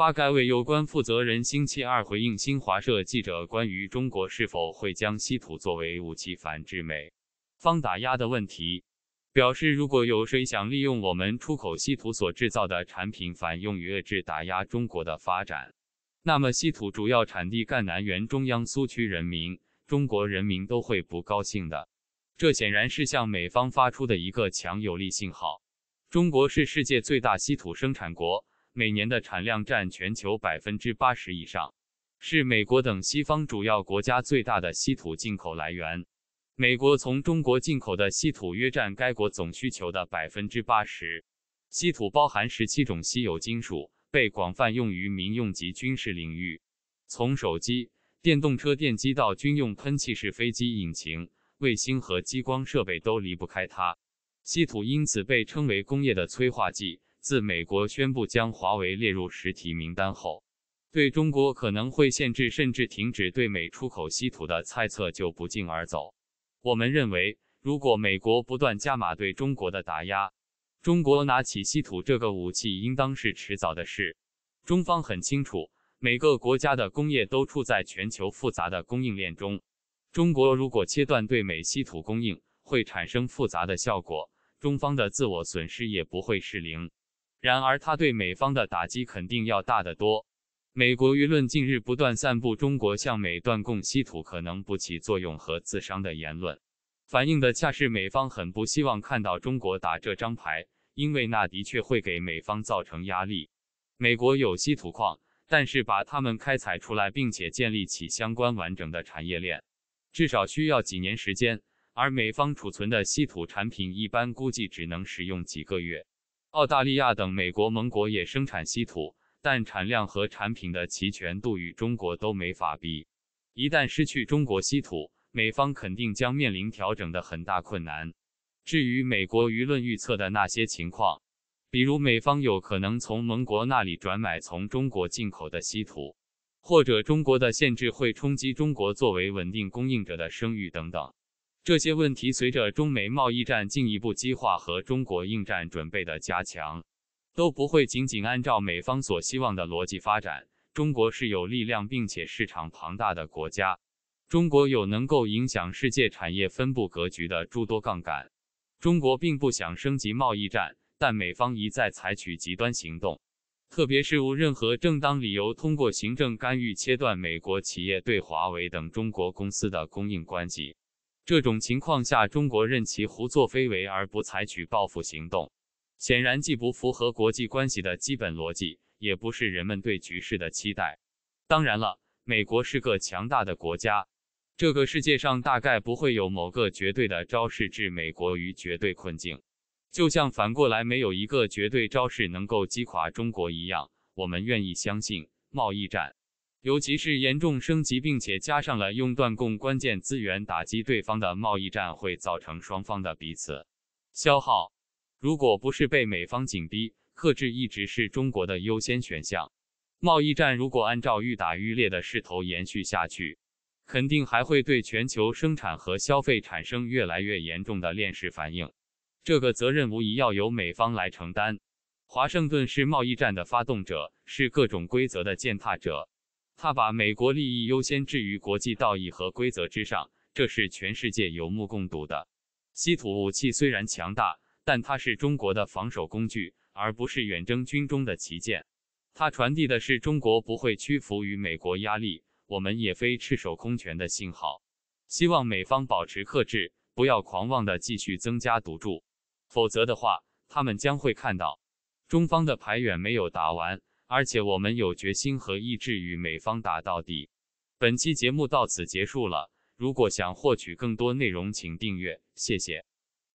发改委有关负责人星期二回应新华社记者关于中国是否会将稀土作为武器反制美方打压的问题，表示：“如果有谁想利用我们出口稀土所制造的产品反用于遏制打压中国的发展，那么稀土主要产地赣南原中央苏区人民、中国人民都会不高兴的。”这显然是向美方发出的一个强有力信号。中国是世界最大稀土生产国。每年的产量占全球百分之八十以上，是美国等西方主要国家最大的稀土进口来源。美国从中国进口的稀土约占该国总需求的百分之八十。稀土包含十七种稀有金属，被广泛用于民用及军事领域。从手机、电动车电机到军用喷气式飞机引擎、卫星和激光设备，都离不开它。稀土因此被称为工业的催化剂。自美国宣布将华为列入实体名单后，对中国可能会限制甚至停止对美出口稀土的猜测就不胫而走。我们认为，如果美国不断加码对中国的打压，中国拿起稀土这个武器应当是迟早的事。中方很清楚，每个国家的工业都处在全球复杂的供应链中，中国如果切断对美稀土供应，会产生复杂的效果，中方的自我损失也不会是零。然而，他对美方的打击肯定要大得多。美国舆论近日不断散布中国向美断供稀土可能不起作用和自伤的言论，反映的恰是美方很不希望看到中国打这张牌，因为那的确会给美方造成压力。美国有稀土矿，但是把它们开采出来并且建立起相关完整的产业链，至少需要几年时间，而美方储存的稀土产品一般估计只能使用几个月。澳大利亚等美国盟国也生产稀土，但产量和产品的齐全度与中国都没法比。一旦失去中国稀土，美方肯定将面临调整的很大困难。至于美国舆论预测的那些情况，比如美方有可能从盟国那里转买从中国进口的稀土，或者中国的限制会冲击中国作为稳定供应者的声誉等等。这些问题随着中美贸易战进一步激化和中国应战准备的加强，都不会仅仅按照美方所希望的逻辑发展。中国是有力量并且市场庞大的国家，中国有能够影响世界产业分布格局的诸多杠杆。中国并不想升级贸易战，但美方一再采取极端行动，特别是无任何正当理由通过行政干预切断美国企业对华为等中国公司的供应关系。这种情况下，中国任其胡作非为而不采取报复行动，显然既不符合国际关系的基本逻辑，也不是人们对局势的期待。当然了，美国是个强大的国家，这个世界上大概不会有某个绝对的招式置美国于绝对困境，就像反过来没有一个绝对招式能够击垮中国一样。我们愿意相信贸易战。尤其是严重升级，并且加上了用断供关键资源打击对方的贸易战，会造成双方的彼此消耗。如果不是被美方紧逼克制，一直是中国的优先选项。贸易战如果按照愈打愈烈的势头延续下去，肯定还会对全球生产和消费产生越来越严重的链式反应。这个责任无疑要由美方来承担。华盛顿是贸易战的发动者，是各种规则的践踏者。他把美国利益优先置于国际道义和规则之上，这是全世界有目共睹的。稀土武器虽然强大，但它是中国的防守工具，而不是远征军中的旗舰。它传递的是中国不会屈服于美国压力，我们也非赤手空拳的信号。希望美方保持克制，不要狂妄地继续增加赌注，否则的话，他们将会看到中方的牌远没有打完。而且我们有决心和意志与美方打到底。本期节目到此结束了。如果想获取更多内容，请订阅，谢谢。